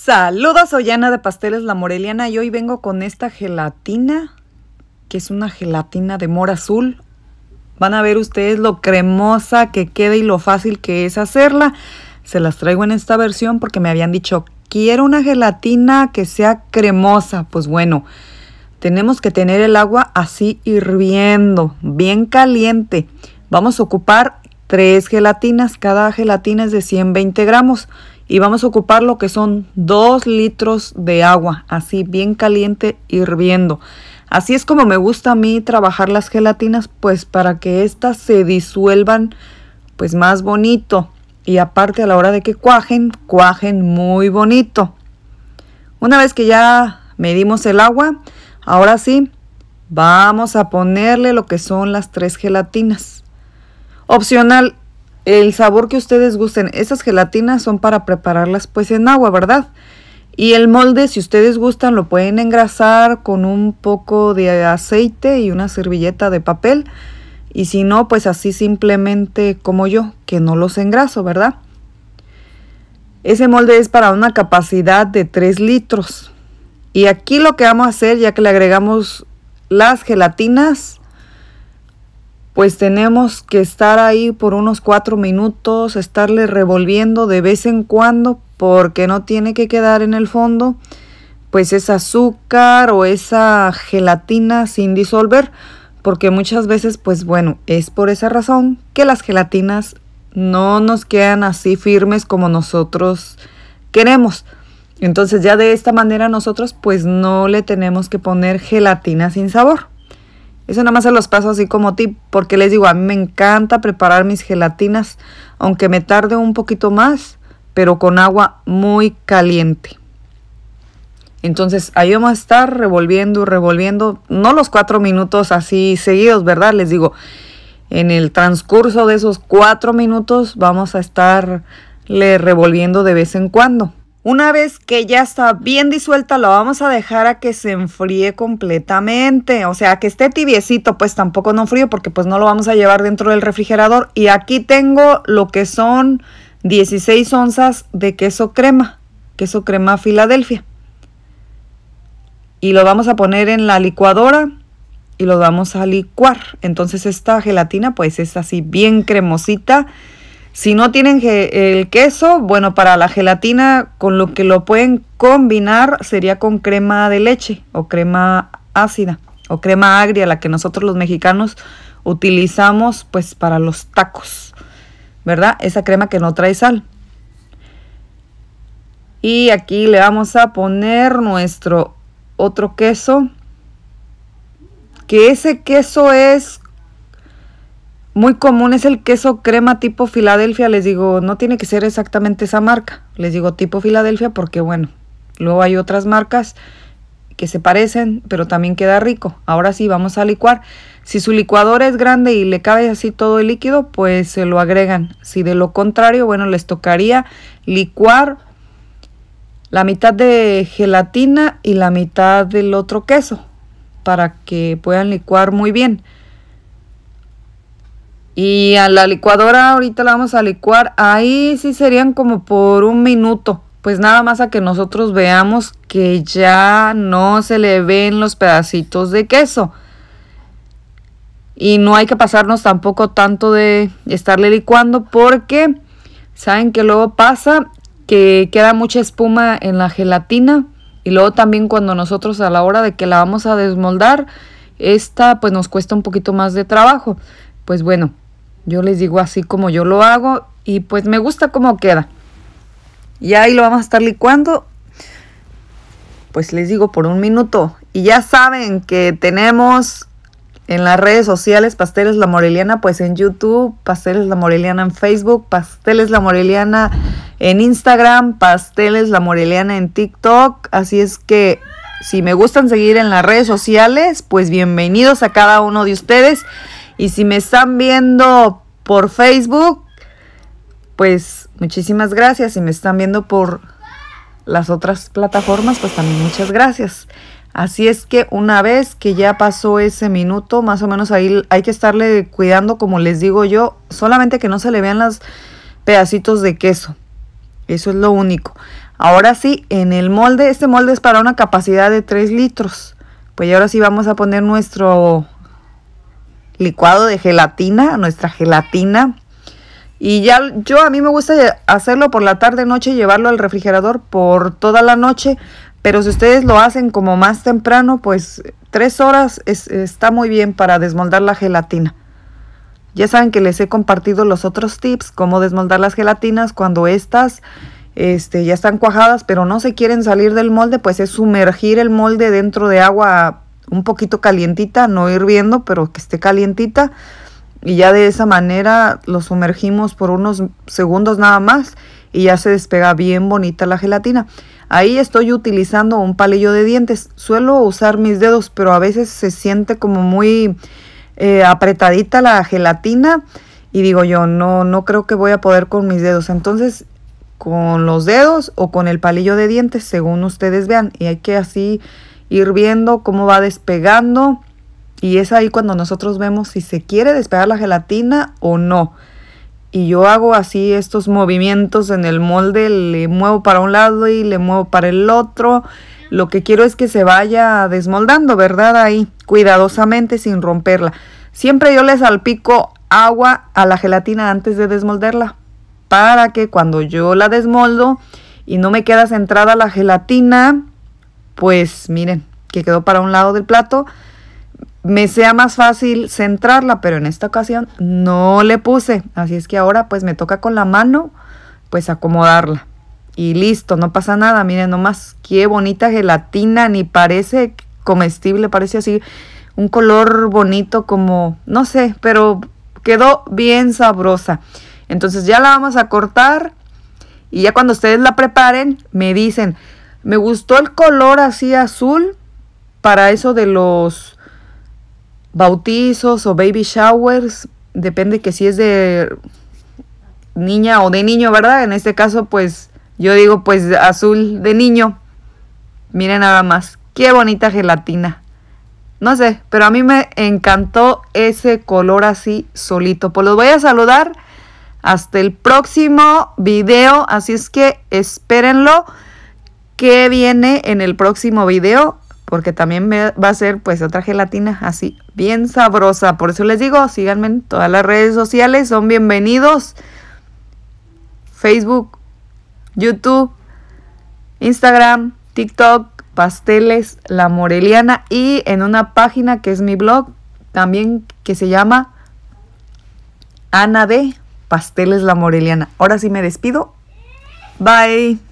Saludos, soy Ana de Pasteles La Moreliana y hoy vengo con esta gelatina, que es una gelatina de mora azul. Van a ver ustedes lo cremosa que queda y lo fácil que es hacerla. Se las traigo en esta versión porque me habían dicho, quiero una gelatina que sea cremosa. Pues bueno, tenemos que tener el agua así hirviendo, bien caliente. Vamos a ocupar tres gelatinas, cada gelatina es de 120 gramos y vamos a ocupar lo que son 2 litros de agua, así bien caliente, hirviendo. Así es como me gusta a mí trabajar las gelatinas, pues para que éstas se disuelvan pues más bonito. Y aparte a la hora de que cuajen, cuajen muy bonito. Una vez que ya medimos el agua, ahora sí, vamos a ponerle lo que son las tres gelatinas. Opcional, el sabor que ustedes gusten. esas gelatinas son para prepararlas pues en agua, ¿verdad? Y el molde, si ustedes gustan, lo pueden engrasar con un poco de aceite y una servilleta de papel. Y si no, pues así simplemente como yo, que no los engraso, ¿verdad? Ese molde es para una capacidad de 3 litros. Y aquí lo que vamos a hacer, ya que le agregamos las gelatinas, pues tenemos que estar ahí por unos cuatro minutos, estarle revolviendo de vez en cuando porque no tiene que quedar en el fondo pues ese azúcar o esa gelatina sin disolver porque muchas veces pues bueno es por esa razón que las gelatinas no nos quedan así firmes como nosotros queremos entonces ya de esta manera nosotros pues no le tenemos que poner gelatina sin sabor eso nada más se los paso así como tip, porque les digo, a mí me encanta preparar mis gelatinas, aunque me tarde un poquito más, pero con agua muy caliente. Entonces ahí vamos a estar revolviendo, revolviendo, no los cuatro minutos así seguidos, ¿verdad? Les digo, en el transcurso de esos cuatro minutos vamos a estar le revolviendo de vez en cuando. Una vez que ya está bien disuelta, lo vamos a dejar a que se enfríe completamente. O sea, que esté tibiecito, pues tampoco no frío, porque pues no lo vamos a llevar dentro del refrigerador. Y aquí tengo lo que son 16 onzas de queso crema, queso crema Filadelfia. Y lo vamos a poner en la licuadora y lo vamos a licuar. Entonces esta gelatina pues es así bien cremosita. Si no tienen el queso, bueno, para la gelatina con lo que lo pueden combinar sería con crema de leche o crema ácida o crema agria, la que nosotros los mexicanos utilizamos pues para los tacos, ¿verdad? Esa crema que no trae sal. Y aquí le vamos a poner nuestro otro queso, que ese queso es muy común es el queso crema tipo Filadelfia. Les digo, no tiene que ser exactamente esa marca. Les digo tipo Filadelfia porque, bueno, luego hay otras marcas que se parecen, pero también queda rico. Ahora sí, vamos a licuar. Si su licuador es grande y le cabe así todo el líquido, pues se lo agregan. Si de lo contrario, bueno, les tocaría licuar la mitad de gelatina y la mitad del otro queso para que puedan licuar muy bien. Y a la licuadora ahorita la vamos a licuar. Ahí sí serían como por un minuto. Pues nada más a que nosotros veamos que ya no se le ven los pedacitos de queso. Y no hay que pasarnos tampoco tanto de estarle licuando porque saben que luego pasa que queda mucha espuma en la gelatina y luego también cuando nosotros a la hora de que la vamos a desmoldar, esta pues nos cuesta un poquito más de trabajo. Pues bueno, yo les digo así como yo lo hago y pues me gusta cómo queda. Y ahí lo vamos a estar licuando, pues les digo por un minuto. Y ya saben que tenemos en las redes sociales Pasteles La Moreliana, pues en YouTube, Pasteles La Moreliana en Facebook, Pasteles La Moreliana en Instagram, Pasteles La Moreliana en TikTok. Así es que si me gustan seguir en las redes sociales, pues bienvenidos a cada uno de ustedes. Y si me están viendo por Facebook, pues muchísimas gracias. Si me están viendo por las otras plataformas, pues también muchas gracias. Así es que una vez que ya pasó ese minuto, más o menos ahí hay que estarle cuidando, como les digo yo, solamente que no se le vean los pedacitos de queso. Eso es lo único. Ahora sí, en el molde, este molde es para una capacidad de 3 litros. Pues ahora sí vamos a poner nuestro licuado de gelatina, nuestra gelatina. Y ya yo a mí me gusta hacerlo por la tarde noche, llevarlo al refrigerador por toda la noche. Pero si ustedes lo hacen como más temprano, pues tres horas está muy bien para desmoldar la gelatina. Ya saben que les he compartido los otros tips, cómo desmoldar las gelatinas cuando estas este, ya están cuajadas, pero no se quieren salir del molde, pues es sumergir el molde dentro de agua un poquito calientita, no hirviendo, pero que esté calientita. Y ya de esa manera lo sumergimos por unos segundos nada más y ya se despega bien bonita la gelatina. Ahí estoy utilizando un palillo de dientes. Suelo usar mis dedos, pero a veces se siente como muy eh, apretadita la gelatina y digo yo, no, no creo que voy a poder con mis dedos. Entonces, con los dedos o con el palillo de dientes, según ustedes vean. Y hay que así ir viendo cómo va despegando. Y es ahí cuando nosotros vemos si se quiere despegar la gelatina o no. Y yo hago así estos movimientos en el molde, le muevo para un lado y le muevo para el otro. Lo que quiero es que se vaya desmoldando, ¿verdad? Ahí, cuidadosamente sin romperla. Siempre yo le salpico agua a la gelatina antes de desmoldarla para que cuando yo la desmoldo y no me queda centrada la gelatina, pues miren, que quedó para un lado del plato. Me sea más fácil centrarla, pero en esta ocasión no le puse. Así es que ahora pues me toca con la mano pues acomodarla. Y listo, no pasa nada. Miren nomás, qué bonita gelatina, ni parece comestible, parece así un color bonito como, no sé, pero quedó bien sabrosa. Entonces ya la vamos a cortar y ya cuando ustedes la preparen me dicen, me gustó el color así azul para eso de los bautizos o baby showers. Depende que si es de niña o de niño, ¿verdad? En este caso, pues yo digo pues azul de niño. Miren nada más. Qué bonita gelatina. No sé, pero a mí me encantó ese color así solito. Pues los voy a saludar hasta el próximo video. Así es que espérenlo qué viene en el próximo video, porque también va a ser pues otra gelatina así bien sabrosa. Por eso les digo, síganme en todas las redes sociales, son bienvenidos. Facebook, YouTube, Instagram, TikTok, Pasteles La Moreliana y en una página que es mi blog también que se llama Ana de Pasteles La Moreliana. Ahora sí me despido. Bye.